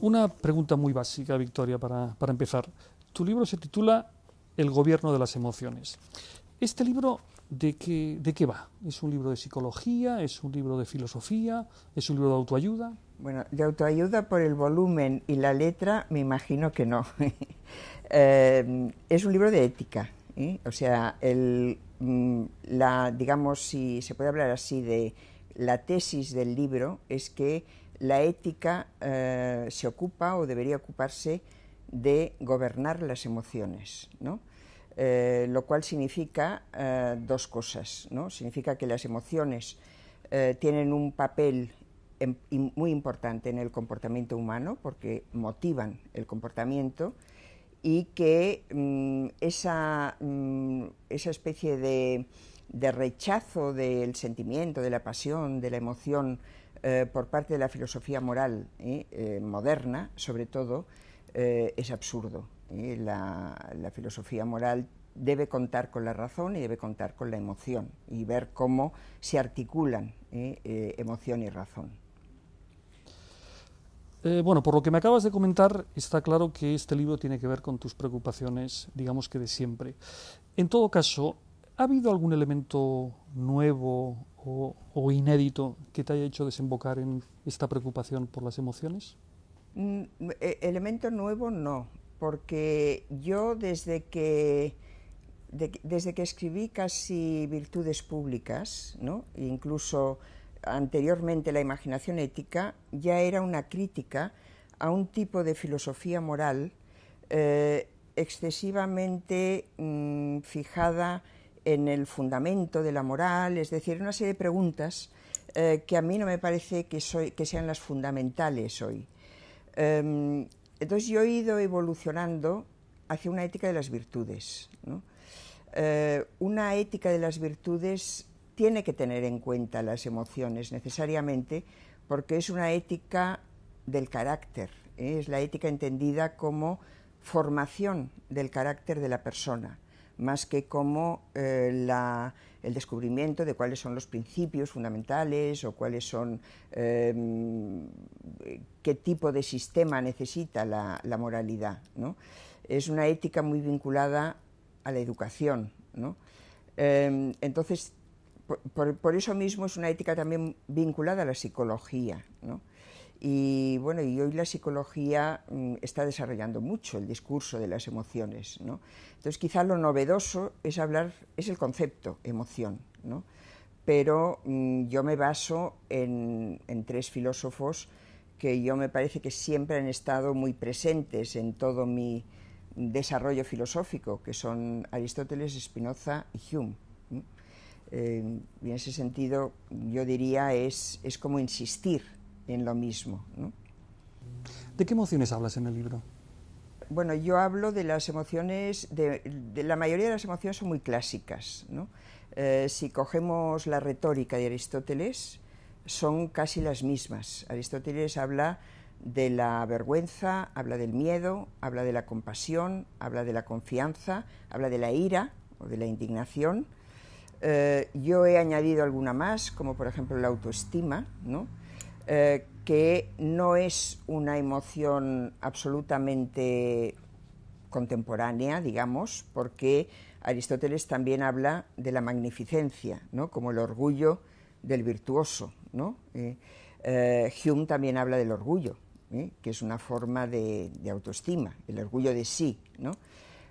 Una pregunta muy básica, Victoria, para, empezar. Tu libro se titula El gobierno de las emociones. Este libro de qué, va. ¿Es un libro de psicología? ¿Es un libro de filosofía? ¿Es un libro de autoayuda? Bueno, de autoayuda por el volumen y la letra me imagino que no. Eh, es un libro de ética. ¿eh? O sea, mm, la, digamos, si se puede hablar así de la tesis del libro, es que la ética eh, se ocupa o debería ocuparse de gobernar las emociones, ¿no? Eh, lo cual significa eh, dos cosas. ¿no? Significa que las emociones eh, tienen un papel em, muy importante en el comportamiento humano porque motivan el comportamiento y que mm, mm, esa, especie de, rechazo del sentimiento, de la pasión, de la emoción por parte de la filosofía moral moderna, sobre todo, es absurdo eh, la, filosofía moral debe contar con la razón y debe contar con la emoción y ver cómo se articulan eh, eh, emoción y razón. bueno, por lo que me acabas de comentar, está claro que este libro tiene que ver con tus preocupaciones, digamos que de siempre. En todo caso, ¿ha habido algún elemento nuevo o, o inédito que te haya hecho desembocar en esta preocupación por las emociones? Mm, elemento nuevo no porque yo desde que, desde que escribí casi Virtudes Públicas, e incluso anteriormente La Imaginación Ética, ya era una crítica a un tipo de filosofía moral eh, excesivamente mm, fijada en el fundamento de la moral, es decir, una serie de preguntas eh, que a mí no me parece que, sean las fundamentales hoy. Em, entonces yo he ido evolucionando hacia una ética de las virtudes. Eh, una ética de las virtudes tiene que tener en cuenta las emociones necesariamente porque es una ética del carácter, ¿eh? es la ética entendida como formación del carácter de la persona más que como eh, el descubrimiento de cuáles son los principios fundamentales o cuáles son em, qué tipo de sistema necesita la, moralidad. ¿no? Es una ética muy vinculada a la educación. ¿no? Em, entonces, por, eso mismo es una ética también vinculada a la psicología. ¿no? Y bueno, y hoy la psicología mm, está desarrollando mucho el discurso de las emociones. ¿no? Entonces, quizá lo novedoso es hablar, es el concepto emoción, pero mm, yo me baso en, tres filósofos que yo me parece que siempre han estado muy presentes en todo mi desarrollo filosófico, que son Aristóteles, Spinoza y Hume. Eh, y en ese sentido, yo diría, es, es como insistir en lo mismo. ¿De qué emociones hablas en el libro? Bueno, yo hablo de las emociones, de, la mayoría de las emociones son muy clásicas. Eh, si cogemos la retórica de Aristóteles, son casi las mismas. Aristóteles habla de la vergüenza, habla del miedo, habla de la compasión, habla de la confianza, habla de la ira o de la indignación. Eh, yo he añadido alguna más, como por ejemplo la autoestima, ¿no? Eh, que no es una emoción absolutamente contemporánea, digamos, porque Aristóteles también habla de la magnificencia, ¿no? como el orgullo del virtuoso. Eh, eh, Hume también habla del orgullo, que es una forma de, autoestima, el orgullo de sí.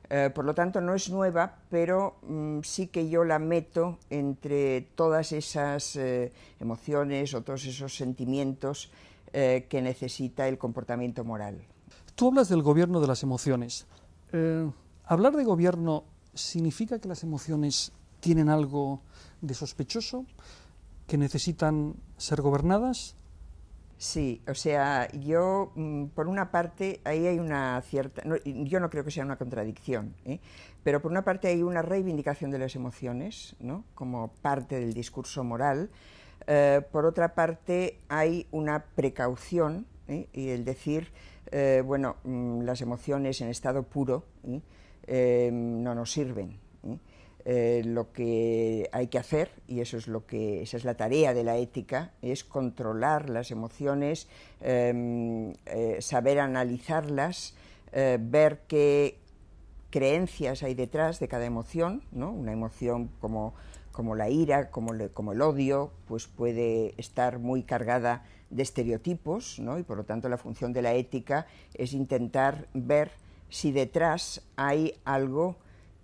Eh, por lo tanto, no es nueva, pero mm, sí que yo la meto entre todas esas eh, emociones o todos esos sentimientos eh, que necesita el comportamiento moral. Tú hablas del gobierno de las emociones. ¿Hablar de gobierno significa que las emociones tienen algo de sospechoso, que necesitan ser gobernadas? Sí, o sea, yo, mm, por una parte, ahí hay una cierta, yo no creo que sea una contradicción, ¿eh? pero por una parte hay una reivindicación de las emociones, ¿no? como parte del discurso moral, eh, por otra parte hay una precaución ¿eh? y el decir, bueno, mm, las emociones en estado puro no nos sirven. Eh, lo que hay que hacer, y eso es lo que, esa es la tarea de la ética, es controlar las emociones, em, eh, saber analizarlas, eh, ver qué creencias hay detrás de cada emoción, ¿no? Una emoción como, como la ira, como, como el odio, pues puede estar muy cargada de estereotipos, ¿no? Y por lo tanto la función de la ética es intentar ver si detrás hay algo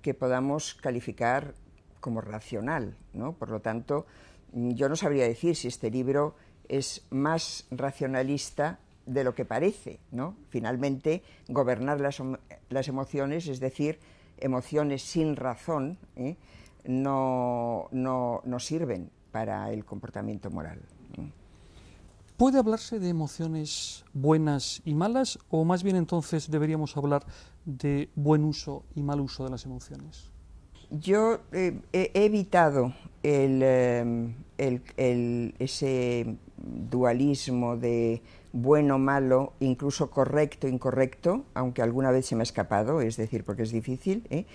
que podamos calificar como racional. Por lo tanto, mm, yo no sabría decir si este libro es más racionalista de lo que parece. Finalmente, gobernar las, emociones, es decir, emociones sin razón, ¿eh? no, sirven para el comportamiento moral. ¿Puede hablarse de emociones buenas y malas o más bien entonces deberíamos hablar de buen uso y mal uso de las emociones? Yo eh, he evitado em, ese dualismo de bueno, malo, incluso correcto, incorrecto, aunque alguna vez se me ha escapado, es decir, porque es difícil. ¿eh?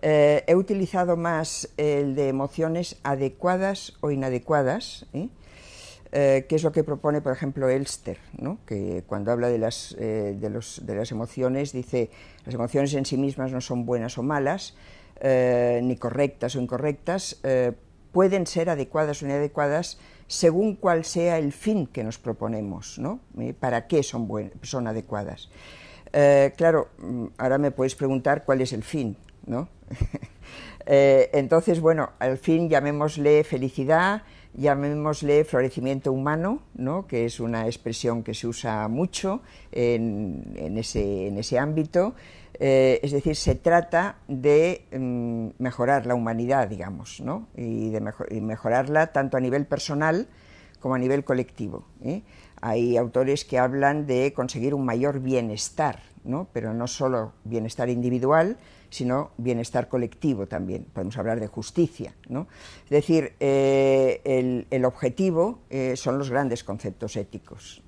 Eh, he utilizado más el de emociones adecuadas o inadecuadas. Eh, es lo que propone, por ejemplo, Elster, que cuando habla eh, de las, emociones dice, las emociones en sí mismas no son buenas o malas, eh, ni correctas o incorrectas, pueden ser adecuadas o inadecuadas según cuál sea el fin que nos proponemos, ¿no? ¿Para qué son, son adecuadas? claro, mm, ahora me podéis preguntar cuál es el fin, entonces, bueno, al fin llamémosle felicidad, llamémosle florecimiento humano, ¿no? que es una expresión que se usa mucho en, ese, en ese, ámbito. Eh, es decir, se trata de mm, mejorar la humanidad, digamos, ¿no? y de mejorarla tanto a nivel personal como a nivel colectivo. ¿eh? Hay autores que hablan de conseguir un mayor bienestar, pero no solo bienestar individual, sino bienestar colectivo también. Podemos hablar de justicia. Es decir, eh, el, objetivo eh, son los grandes conceptos éticos.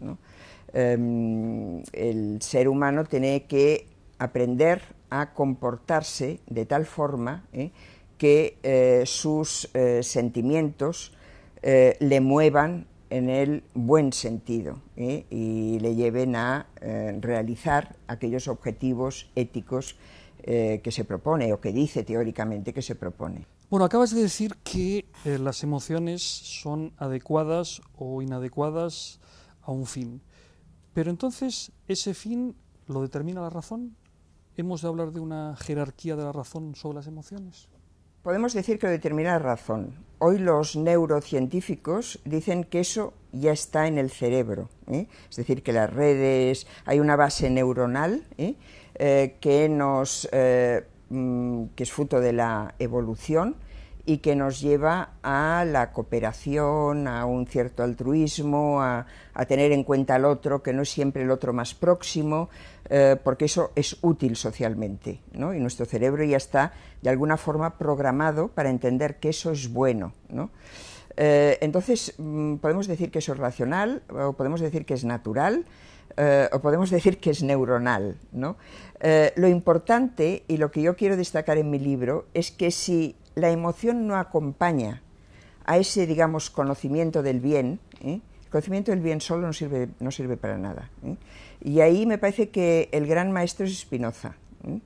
Em, el ser humano tiene que aprender a comportarse de tal forma ¿eh? que sus sentimientos le muevan en el buen sentido ¿eh? y le lleven a eh, realizar aquellos objetivos éticos eh, que se propone o que dice teóricamente que se propone. Bueno, acabas de decir que las emociones son adecuadas o inadecuadas a un fin, pero entonces ese fin lo determina la razón. ¿Hemos de hablar de una jerarquía de la razón sobre las emociones? podemos decir que lo determina razón. Hoy los neurocientíficos dicen que eso ya está en el cerebro, ¿eh? es decir, que las redes, hay una base neuronal ¿eh? Eh, que, nos, mm, que es fruto de la evolución, y que nos lleva a la cooperación, a un cierto altruismo, a, tener en cuenta al otro, que no es siempre el otro más próximo, eh, porque eso es útil socialmente, Y nuestro cerebro ya está de alguna forma programado para entender que eso es bueno, eh, entonces, mm, podemos decir que eso es racional, o podemos decir que es natural, eh, o podemos decir que es neuronal. ¿no? lo importante y lo que yo quiero destacar en mi libro es que si la emoción no acompaña a ese, digamos, conocimiento del bien, ¿eh? el conocimiento del bien solo no sirve, no sirve para nada. ¿eh? Y ahí me parece que el gran maestro es Spinoza, ¿eh?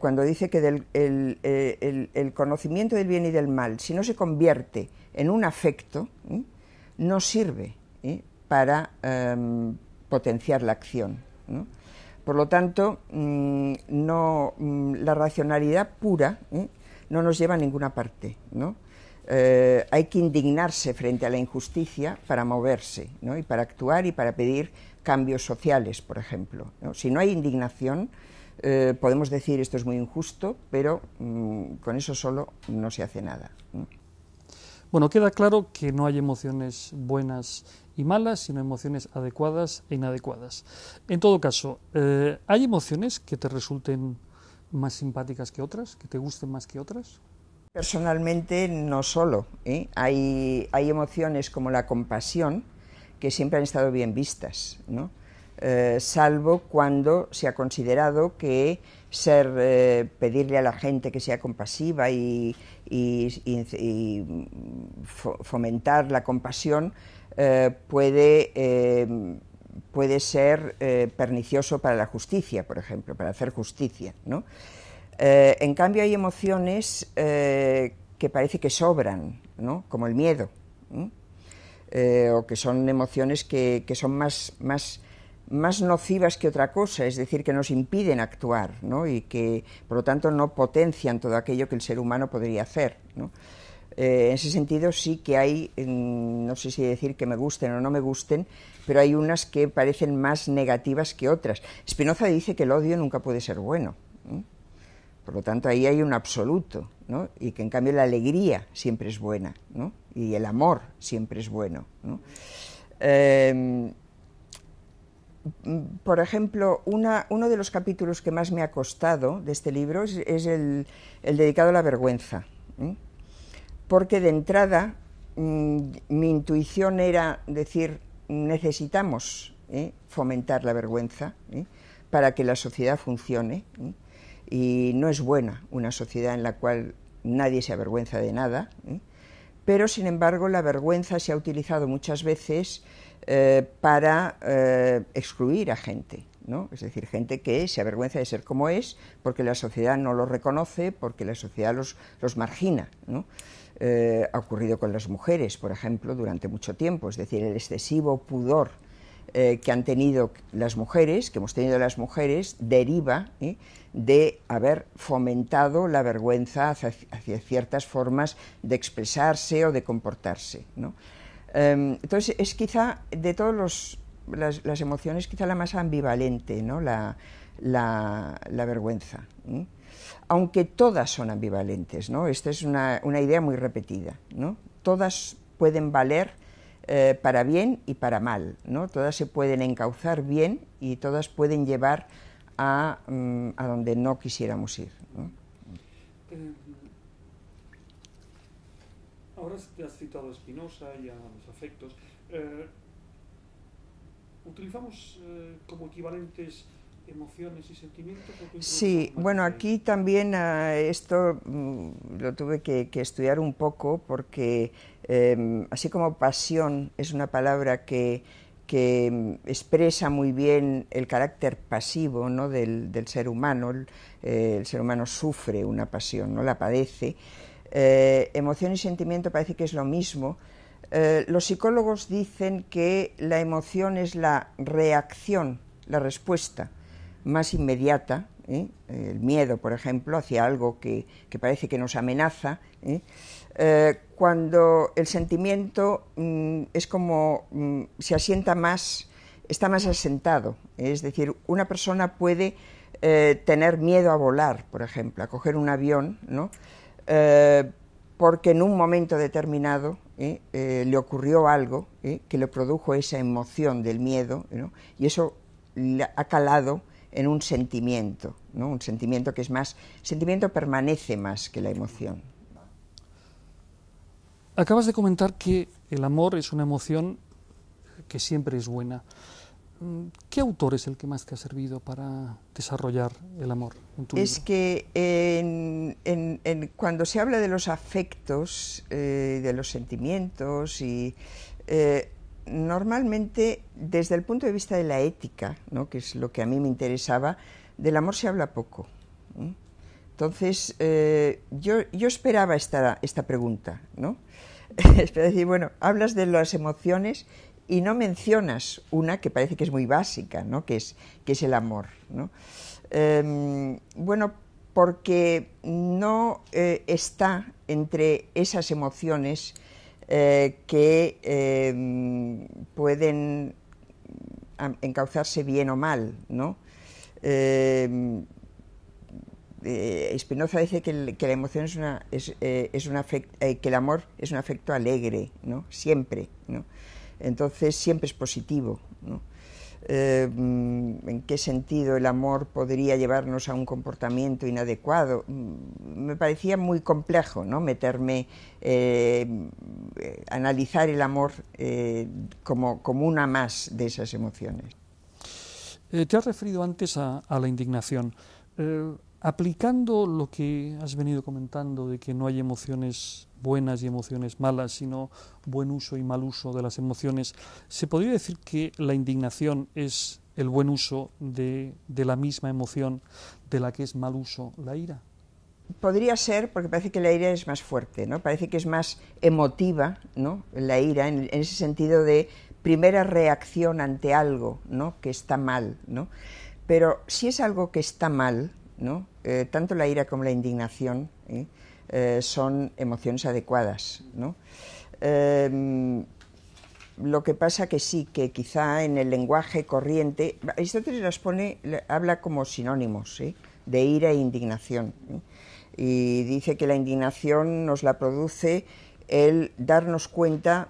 cuando dice que el, conocimiento del bien y del mal, si no se convierte en un afecto, no sirve para em, potenciar la acción. Por lo tanto, mm, no, mm, la racionalidad pura no nos lleva a ninguna parte, ¿no? Eh, hay que indignarse frente a la injusticia para moverse, ¿no? Y para actuar y para pedir cambios sociales, por ejemplo. Si no hay indignación, eh, podemos decir esto es muy injusto, pero mm, con eso solo no se hace nada. Bueno, queda claro que no hay emociones buenas y malas, sino emociones adecuadas e inadecuadas. En todo caso, eh, ¿hay emociones que te resulten más simpáticas que otras, que te gusten más que otras? Personalmente no solo. ¿eh? Hay, hay, emociones como la compasión que siempre han estado bien vistas, ¿no? Eh, salvo cuando se ha considerado que ser, eh, pedirle a la gente que sea compasiva y fomentar la compasión puede puede ser eh, pernicioso para la justicia, por ejemplo, para hacer justicia. Eh, en cambio, hay emociones eh, que parece que sobran, como el miedo, o que son emociones que, son más, más, nocivas que otra cosa, es decir, que nos impiden actuar y que, por lo tanto, no potencian todo aquello que el ser humano podría hacer. Eh, en ese sentido sí que hay, no sé si decir que me gusten o no me gusten, pero hay unas que parecen más negativas que otras. Spinoza dice que el odio nunca puede ser bueno. ¿eh? Por lo tanto, ahí hay un absoluto, ¿no? y que en cambio la alegría siempre es buena, ¿no? y el amor siempre es bueno. ¿no? Em, por ejemplo, una, uno de los capítulos que más me ha costado de este libro es, el, dedicado a la vergüenza. ¿eh? porque de entrada mm, mi intuición era decir, necesitamos ¿eh? fomentar la vergüenza ¿eh? para que la sociedad funcione. ¿eh? Y no es buena una sociedad en la cual nadie se avergüenza de nada, pero sin embargo la vergüenza se ha utilizado muchas veces para excluir a gente. Es decir, gente que se avergüenza de ser como es porque la sociedad no lo reconoce, porque la sociedad los, los margina. ¿no? Eh, ha ocurrido con las mujeres, por ejemplo, durante mucho tiempo, es decir, el excesivo pudor eh, que han tenido las mujeres, que hemos tenido las mujeres, deriva ¿eh? de haber fomentado la vergüenza hacia, ciertas formas de expresarse o de comportarse. Em, entonces, es quizá de todas las, emociones, quizá la más ambivalente, la vergüenza aunque todas son ambivalentes, ¿no? Esta es una, idea muy repetida, ¿no? Todas pueden valer eh, para bien y para mal, ¿no? Todas se pueden encauzar bien y todas pueden llevar a, mm, a donde no quisiéramos ir, eh, Ahora te has citado a Spinoza y a los afectos. Eh, utilizamos como equivalentes emociones y sentimientos? Sí, bueno, aquí también ah, esto mm, lo tuve que, estudiar un poco porque em, así como pasión es una palabra que, mm, expresa muy bien el carácter pasivo del, ser humano, eh, el, ser humano sufre una pasión, no la padece. Eh, emoción y sentimiento parece que es lo mismo. Eh, los psicólogos dicen que la emoción es la reacción, la respuesta más inmediata, ¿eh? el miedo, por ejemplo, hacia algo que, parece que nos amenaza, ¿eh? Eh, cuando el sentimiento mm, es como mm, se asienta más, está más asentado. Es decir, una persona puede tener miedo a volar, por ejemplo, a coger un avión, ¿no? porque en un momento determinado le ocurrió algo que le produjo esa emoción del miedo y eso le ha calado en un sentimiento, ¿no? un sentimiento que es más, sentimiento permanece más que la emoción. Acabas de comentar que el amor es una emoción que siempre es buena. Mm, ¿Qué autor es el que más te ha servido para desarrollar el amor? es que cuando se habla de los afectos, eh, de los sentimientos, y eh, normalmente desde el punto de vista de la ética, que es lo que a mí me interesaba, del amor se habla poco. Entonces, eh, yo, yo, esperaba esta, esta pregunta, ¿no? es decir, bueno, hablas de las emociones y no mencionas una que parece que es muy básica, ¿no? que, es, que es el amor. Em, bueno, porque no eh, está entre esas emociones eh, que em, pueden encauzarse bien o mal. ¿no? Espinoza em, eh, dice que, la emoción es una, es, eh, que el amor es un afecto alegre, ¿no? siempre. Entonces siempre es positivo. ¿no? Em, en qué sentido el amor podría llevarnos a un comportamiento inadecuado. Mm, me parecía muy complejo ¿no? meterme, em, eh, analizar el amor eh, como, como, una más de esas emociones. Eh, te has referido antes a, a la indignación aplicando lo que has venido comentando de que no hay emociones buenas y emociones malas, sino buen uso y mal uso de las emociones, ¿se podría decir que la indignación es el buen uso de, la misma emoción de la que es mal uso la ira? Podría ser, porque parece que la ira es más fuerte, ¿no? Parece que es más emotiva, ¿no? La ira, en, en ese sentido de primera reacción ante algo, ¿no? Que está mal, ¿no? Pero si es algo que está mal, ¿no? Eh, tanto la ira como la indignación ¿eh? Eh, son emociones adecuadas. ¿no? Em, lo que pasa que sí, que quizá en el lenguaje corriente, Aristóteles las pone, habla como sinónimos de ira e indignación. Y dice que la indignación nos la produce el darnos cuenta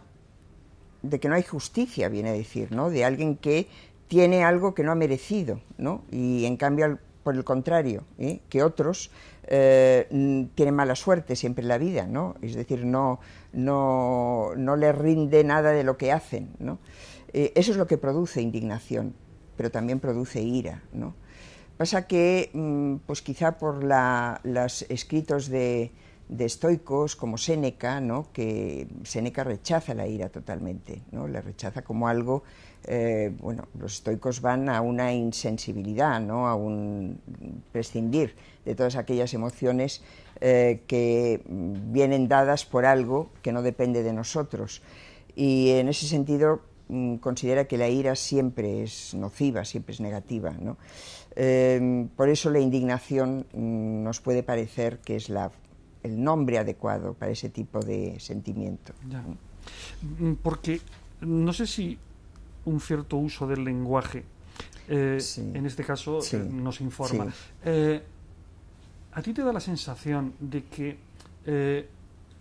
de que no hay justicia, viene a decir, ¿no? de alguien que tiene algo que no ha merecido, ¿no? y en cambio por el contrario, ¿eh? que otros eh, mm, tienen mala suerte siempre en la vida, ¿no? Es decir, no, no, les rinde nada de lo que hacen, ¿no? Eh, eso es lo que produce indignación, pero también produce ira, ¿no? Pasa que, mm, pues quizá por los escritos de, de estoicos como Séneca, ¿no? que Séneca rechaza la ira totalmente, ¿no? la rechaza como algo, eh, bueno, los estoicos van a una insensibilidad, ¿no? a un prescindir de todas aquellas emociones eh, que vienen dadas por algo que no depende de nosotros. Y en ese sentido mm, considera que la ira siempre es nociva, siempre es negativa. ¿no? Eh, por eso la indignación mm, nos puede parecer que es la el nombre adecuado para ese tipo de sentimiento. Mm, porque no sé si un cierto uso del lenguaje, eh, en este caso, eh, nos informa. Eh, ¿A ti te da la sensación de que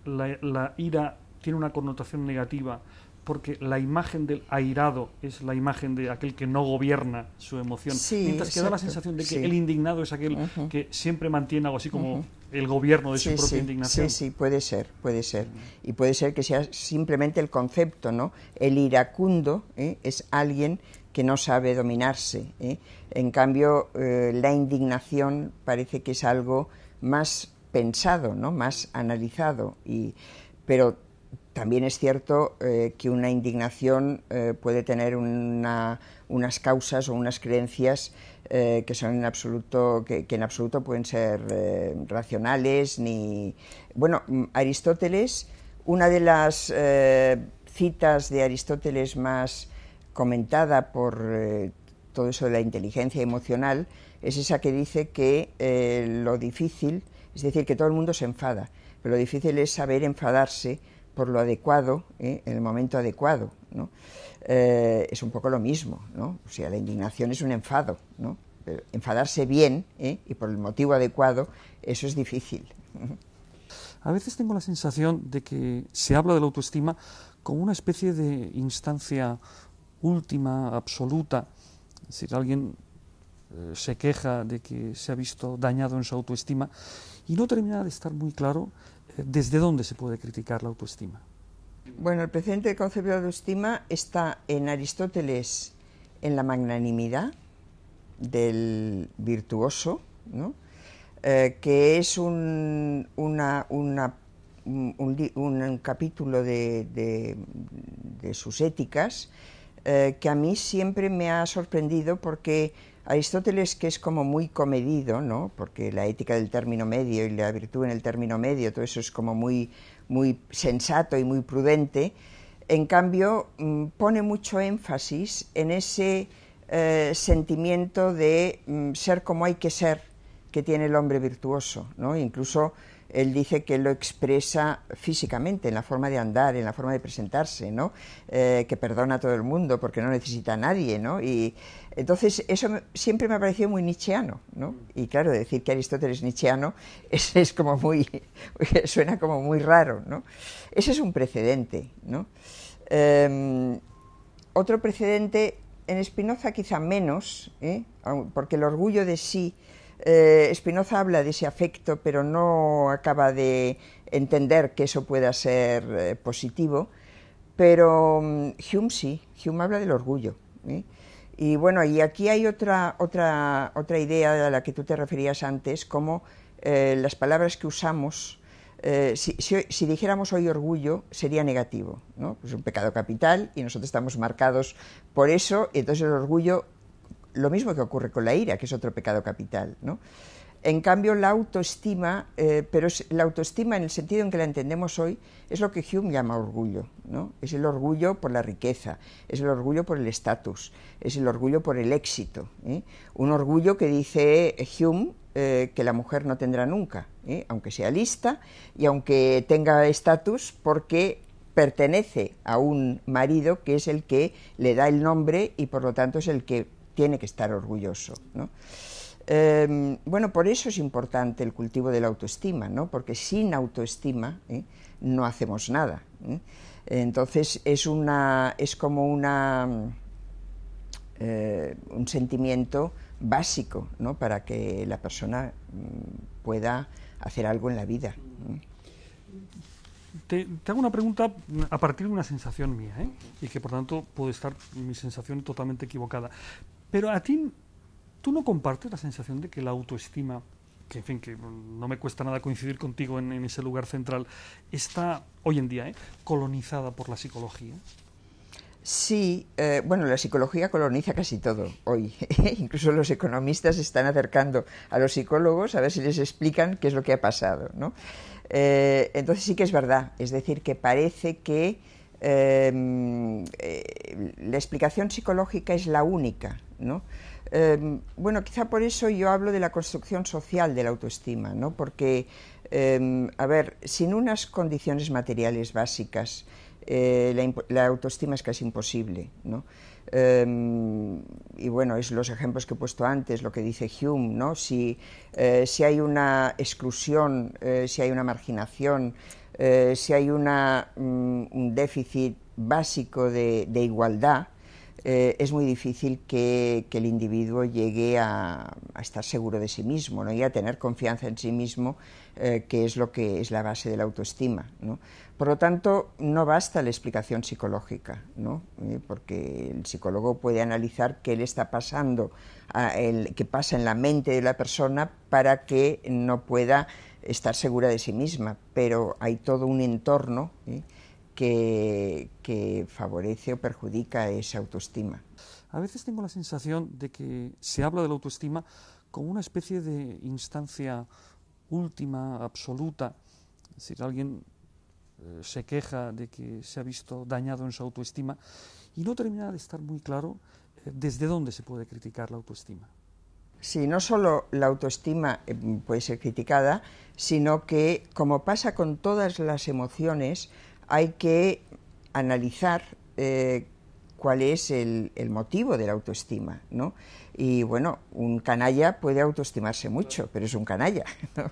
la, ira tiene una connotación negativa porque la imagen del airado es la imagen de aquel que no gobierna su emoción, mientras que da la sensación de que el indignado es aquel que siempre mantiene algo así como el gobierno de su propia indignación. Sí, sí, puede ser, puede ser. Y puede ser que sea simplemente el concepto, ¿no? El iracundo ¿eh? es alguien que no sabe dominarse. ¿eh? En cambio, eh, la indignación parece que es algo más pensado, ¿no? Más analizado. pero también es cierto que una indignación puede tener unas causas o unas creencias eh, que son en absoluto que, en absoluto pueden ser eh, racionales ni bueno mm, Aristóteles una de las eh, citas de Aristóteles más comentada por todo eso de la inteligencia emocional es esa que dice que lo difícil es decir que todo el mundo se enfada pero lo difícil es saber enfadarse por lo adecuado en el momento adecuado ¿no? Eh, es un poco lo mismo, ¿no? O sea, la indignación es un enfado, ¿no? Pero enfadarse bien ¿eh? y por el motivo adecuado, eso es difícil. A veces tengo la sensación de que se habla de la autoestima como una especie de instancia última, absoluta. si alguien eh, se queja de que se ha visto dañado en su autoestima y no termina de estar muy claro desde dónde se puede criticar la autoestima. Bueno, el precedente de concepto de autoestima está en Aristóteles, en la magnanimidad del virtuoso, eh, que es un, capítulo de, sus éticas eh, que a mí siempre me ha sorprendido porque Aristóteles, que es como muy comedido, ¿no? porque la ética del término medio y la virtud en el término medio, todo eso es como muy muy sensato y muy prudente, en cambio mm, pone mucho énfasis en ese eh, sentimiento de mm, ser como hay que ser que tiene el hombre virtuoso, ¿no? incluso él dice que lo expresa físicamente, en la forma de andar, en la forma de presentarse, ¿no? Eh, que perdona a todo el mundo porque no necesita a nadie, ¿no? Y entonces eso siempre me ha parecido muy nietzscheano, ¿no? Y claro, decir que Aristóteles es nietzscheano es, como muy, suena como muy raro, ¿no? Ese es un precedente, ¿no? Em, otro precedente en Spinoza quizá menos, ¿eh? porque el orgullo de sí Espinoza eh, habla de ese afecto, pero no acaba de entender que eso pueda ser eh, positivo, pero mm, Hume sí, Hume habla del orgullo. ¿eh? Y bueno, y aquí hay otra, otra, otra idea a la que tú te referías antes, como las palabras que usamos, si, dijéramos hoy orgullo, sería negativo, ¿no? Es un pecado capital y nosotros estamos marcados por eso, y entonces el orgullo lo mismo que ocurre con la ira, que es otro pecado capital, En cambio, la autoestima, eh, pero la autoestima en el sentido en que la entendemos hoy, es lo que Hume llama orgullo. ¿no? Es el orgullo por la riqueza, es el orgullo por el estatus, es el orgullo por el éxito. ¿eh? Un orgullo que dice eh, Hume que la mujer no tendrá nunca, aunque sea lista y aunque tenga estatus, porque pertenece a un marido que es el que le da el nombre y por lo tanto es el que tiene que estar orgulloso. Em, bueno, por eso es importante el cultivo de la autoestima, ¿no? porque sin autoestima ¿eh? no hacemos nada. ¿eh? Entonces es, una, es como una, eh, un sentimiento básico ¿no? para que la persona mm, pueda hacer algo en la vida. Te, hago una pregunta a partir de una sensación mía, y que por tanto puede estar mi sensación totalmente equivocada. Pero a ti, tú no compartes la sensación de que la autoestima, que que no me cuesta nada coincidir contigo en, ese lugar central, está hoy en día eh, colonizada por la psicología. Sí, eh, bueno, la psicología coloniza casi todo hoy. ¿eh? Incluso los economistas están acercando a los psicólogos a ver si les explican qué es lo que ha pasado. ¿no? entonces sí que es verdad, es decir, que parece que em, la explicación psicológica es la única Em, bueno, quizá por eso yo hablo de la construcción social de la autoestima, ¿no? porque, em, a ver, sin unas condiciones materiales básicas, eh, la, autoestima es casi imposible. Em, y bueno, es los ejemplos que he puesto antes, lo que dice Hume, ¿no? si, eh, hay una exclusión, eh, si hay una marginación, si hay mm, un déficit básico de igualdad, eh, es muy difícil que, el individuo llegue a, estar seguro de sí mismo ¿no? y a tener confianza en sí mismo, eh, que es lo que es la base de la autoestima. Por lo tanto, no basta la explicación psicológica, eh, porque el psicólogo puede analizar qué le está pasando, qué pasa en la mente de la persona para que no pueda estar segura de sí misma, pero hay todo un entorno que, favorece o perjudica esa autoestima. A veces tengo la sensación de que se habla de la autoestima como una especie de instancia última, absoluta. Es decir, alguien eh, se queja de que se ha visto dañado en su autoestima y no termina de estar muy claro eh, desde dónde se puede criticar la autoestima. Sí, no solo la autoestima eh, puede ser criticada, sino que, como pasa con todas las emociones, hay que analizar eh, cuál es el, motivo de la autoestima, ¿no? Y bueno, un canalla puede autoestimarse mucho, pero es un canalla,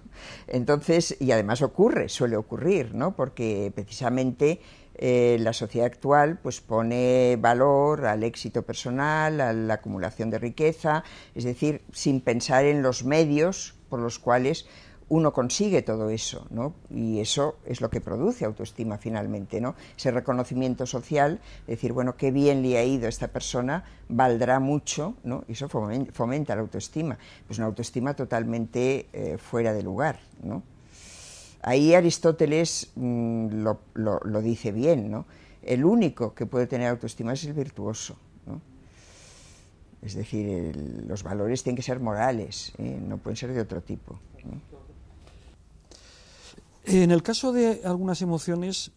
Entonces, y además ocurre, suele ocurrir, ¿no? Porque precisamente eh, la sociedad actual pues pone valor al éxito personal, a la acumulación de riqueza, es decir, sin pensar en los medios por los cuales uno consigue todo eso, ¿no? Y eso es lo que produce autoestima finalmente, ¿no? Ese reconocimiento social, decir, bueno, qué bien le ha ido a esta persona, valdrá mucho, ¿no? Y eso fomenta la autoestima. Pues una autoestima totalmente eh, fuera de lugar, ¿no? Ahí Aristóteles mm, lo, dice bien, ¿no? El único que puede tener autoestima es el virtuoso, ¿no? Es decir, los valores tienen que ser morales, ¿eh? no pueden ser de otro tipo. ¿no? En el caso de algunas emociones,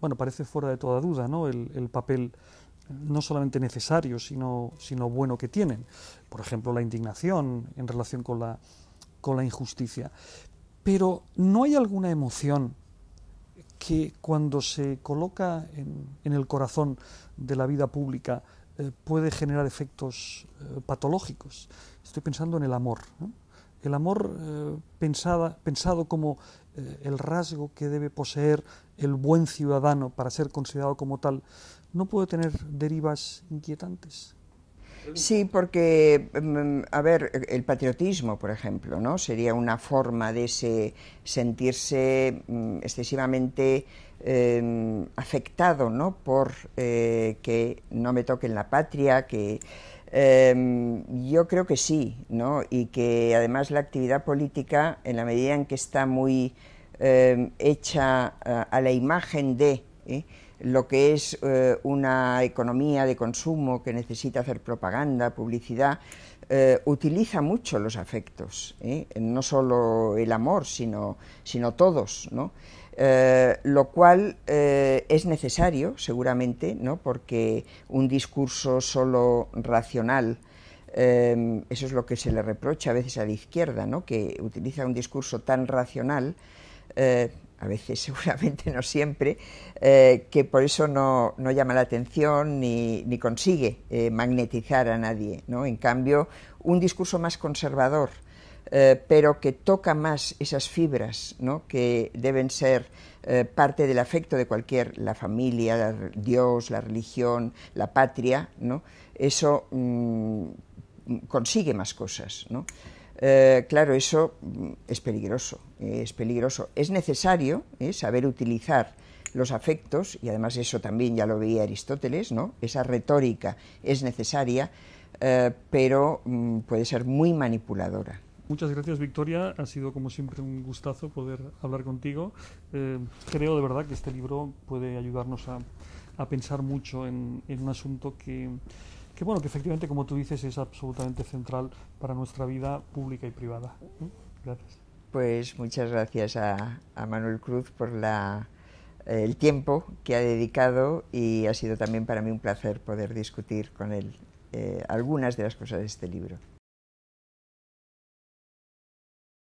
bueno, parece fuera de toda duda ¿no? el, papel no solamente necesario, sino, sino bueno que tienen. Por ejemplo, la indignación en relación con la, con la injusticia. Pero ¿no hay alguna emoción que cuando se coloca en, el corazón de la vida pública eh, puede generar efectos eh, patológicos? Estoy pensando en el amor. El amor eh, pensada, pensado como eh, el rasgo que debe poseer el buen ciudadano para ser considerado como tal, ¿no puede tener derivas inquietantes? Sí, porque, mm, a ver, el patriotismo, por ejemplo, ¿no? Sería una forma de ese sentirse mm, excesivamente em, afectado, ¿no? Por eh, que no me toquen la patria, que Em, yo creo que sí, ¿no? Y que además la actividad política, en la medida en que está muy em, hecha a, la imagen de ¿eh? lo que es eh, una economía de consumo que necesita hacer propaganda, publicidad, eh, utiliza mucho los afectos, no solo el amor, sino, sino todos, ¿no? Eh, lo cual eh, es necesario, seguramente, ¿no? porque un discurso solo racional, eh, eso es lo que se le reprocha a veces a la izquierda, ¿no? que utiliza un discurso tan racional, a veces seguramente no siempre, que por eso no, llama la atención ni, ni consigue magnetizar a nadie. ¿no? En cambio, un discurso más conservador, eh, pero que toca más esas fibras que deben ser eh, parte del afecto de cualquier, la familia, Dios, la religión, la patria, eso mm, consigue más cosas. Eh, claro, eso mm, es peligroso, es peligroso. Es necesario saber utilizar los afectos, y además eso también ya lo veía Aristóteles, esa retórica es necesaria, pero mm, puede ser muy manipuladora. Muchas gracias, Victoria. Ha sido, como siempre, un gustazo poder hablar contigo. Eh, creo de verdad que este libro puede ayudarnos a, pensar mucho en, un asunto que, bueno, que efectivamente, como tú dices, es absolutamente central para nuestra vida pública y privada. Gracias. Pues muchas gracias a, Manuel Cruz por la, eh, el tiempo que ha dedicado y ha sido también para mí un placer poder discutir con él eh, algunas de las cosas de este libro.